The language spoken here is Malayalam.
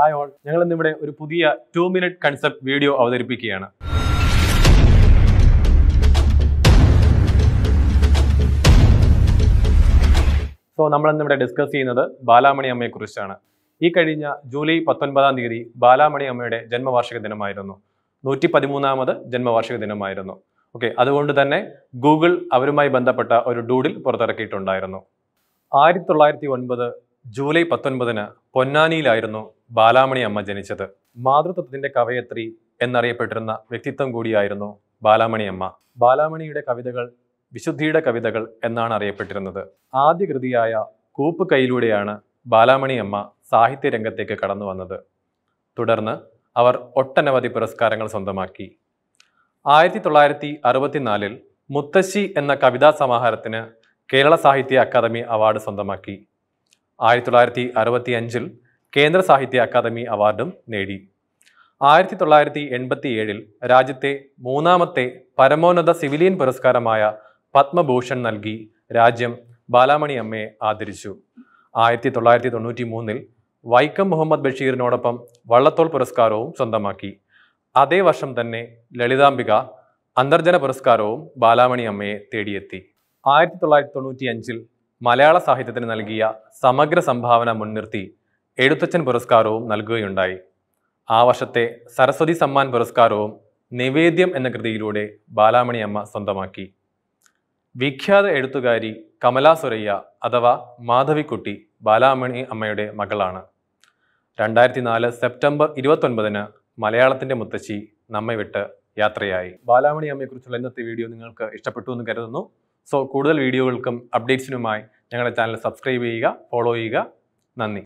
ഹായ് ഓൾ ഞങ്ങൾ ഇന്നിവിടെ ഒരു പുതിയ ടു മിനിറ്റ് കൺസെപ്റ്റ് വീഡിയോ അവതരിപ്പിക്കുകയാണ് സോ നമ്മൾ ഇന്നിവിടെ ഡിസ്കസ് ചെയ്യുന്നത് ബാലാമണി അമ്മയെക്കുറിച്ചാണ് ഈ കഴിഞ്ഞ ജൂലൈ പത്തൊൻപതാം തീയതി ബാലാമണി അമ്മയുടെ ജന്മവാർഷിക ദിനമായിരുന്നു നൂറ്റി പതിമൂന്നാമത് ജന്മവാർഷിക ദിനമായിരുന്നു ഓക്കെ അതുകൊണ്ട് തന്നെ ഗൂഗിൾ അവരുമായി ബന്ധപ്പെട്ട ഒരു ഡൂഡിൽ പുറത്തിറക്കിയിട്ടുണ്ടായിരുന്നു ആയിരത്തി തൊള്ളായിരത്തി ഒൻപത് ജൂലൈ പത്തൊൻപതിന് പൊന്നാനിയിലായിരുന്നു ബാലാമണി അമ്മ ജനിച്ചത് മാതൃത്വത്തിൻ്റെ കവയത്രി എന്നറിയപ്പെട്ടിരുന്ന വ്യക്തിത്വം കൂടിയായിരുന്നു ബാലാമണി അമ്മ ബാലാമണിയുടെ കവിതകൾ വിശുദ്ധിയുടെ കവിതകൾ എന്നാണ് അറിയപ്പെട്ടിരുന്നത് ആദ്യ കൃതിയായ കൂപ്പ് കൈയിലൂടെയാണ് ബാലാമണി അമ്മ സാഹിത്യരംഗത്തേക്ക് കടന്നു വന്നത് തുടർന്ന് അവർ ഒട്ടനവധി പുരസ്കാരങ്ങൾ സ്വന്തമാക്കി ആയിരത്തി തൊള്ളായിരത്തി അറുപത്തിനാലിൽ മുത്തശ്ശി എന്ന കവിതാ സമാഹാരത്തിന് കേരള സാഹിത്യ അക്കാദമി അവാർഡ് സ്വന്തമാക്കി ആയിരത്തി തൊള്ളായിരത്തി അറുപത്തി അഞ്ചിൽ കേന്ദ്ര സാഹിത്യ അക്കാദമി അവാർഡും നേടി ആയിരത്തി തൊള്ളായിരത്തി എൺപത്തി ഏഴിൽ രാജ്യത്തെ മൂന്നാമത്തെ പരമോന്നത സിവിലിയൻ പുരസ്കാരമായ പത്മഭൂഷൺ നൽകി രാജ്യം ബാലാമണി അമ്മയെ ആദരിച്ചു ആയിരത്തി തൊള്ളായിരത്തി തൊണ്ണൂറ്റി മൂന്നിൽ വൈക്കം മുഹമ്മദ് ബഷീറിനോടൊപ്പം വള്ളത്തോൾ പുരസ്കാരവും സ്വന്തമാക്കി അതേ വർഷം തന്നെ ലളിതാംബിക അന്തർജന പുരസ്കാരവും ബാലാമണി അമ്മയെ തേടിയെത്തി ആയിരത്തി തൊള്ളായിരത്തി തൊണ്ണൂറ്റി അഞ്ചിൽ മലയാള സാഹിത്യത്തിന് നൽകിയ സമഗ്ര സംഭാവന മുൻനിർത്തി എഴുത്തച്ഛൻ പുരസ്കാരവും നൽകുകയുണ്ടായി ആ വർഷത്തെ സരസ്വതി സമ്മാൻ പുരസ്കാരവും നിവേദ്യം എന്ന കൃതിയിലൂടെ ബാലാമണി അമ്മ സ്വന്തമാക്കി വിഖ്യാത എഴുത്തുകാരി കമലാ സുരയ്യ അഥവാ മാധവിക്കുട്ടി ബാലാമണി അമ്മയുടെ മകളാണ് രണ്ടായിരത്തി നാല് സെപ്റ്റംബർ ഇരുപത്തൊൻപതിന് മലയാളത്തിൻ്റെ മുത്തശ്ശി നമ്മെ വിട്ട് യാത്രയായി ബാലാമണി അമ്മയെക്കുറിച്ചുള്ള ഇന്നത്തെ വീഡിയോ നിങ്ങൾക്ക് ഇഷ്ടപ്പെട്ടു എന്ന് കരുതുന്നു സോ കൂടുതൽ വീഡിയോകൾക്കും അപ്ഡേറ്റ്സിനുമായി ഞങ്ങളുടെ ചാനൽ സബ്സ്ക്രൈബ് ചെയ്യുക ഫോളോ ചെയ്യുക നന്ദി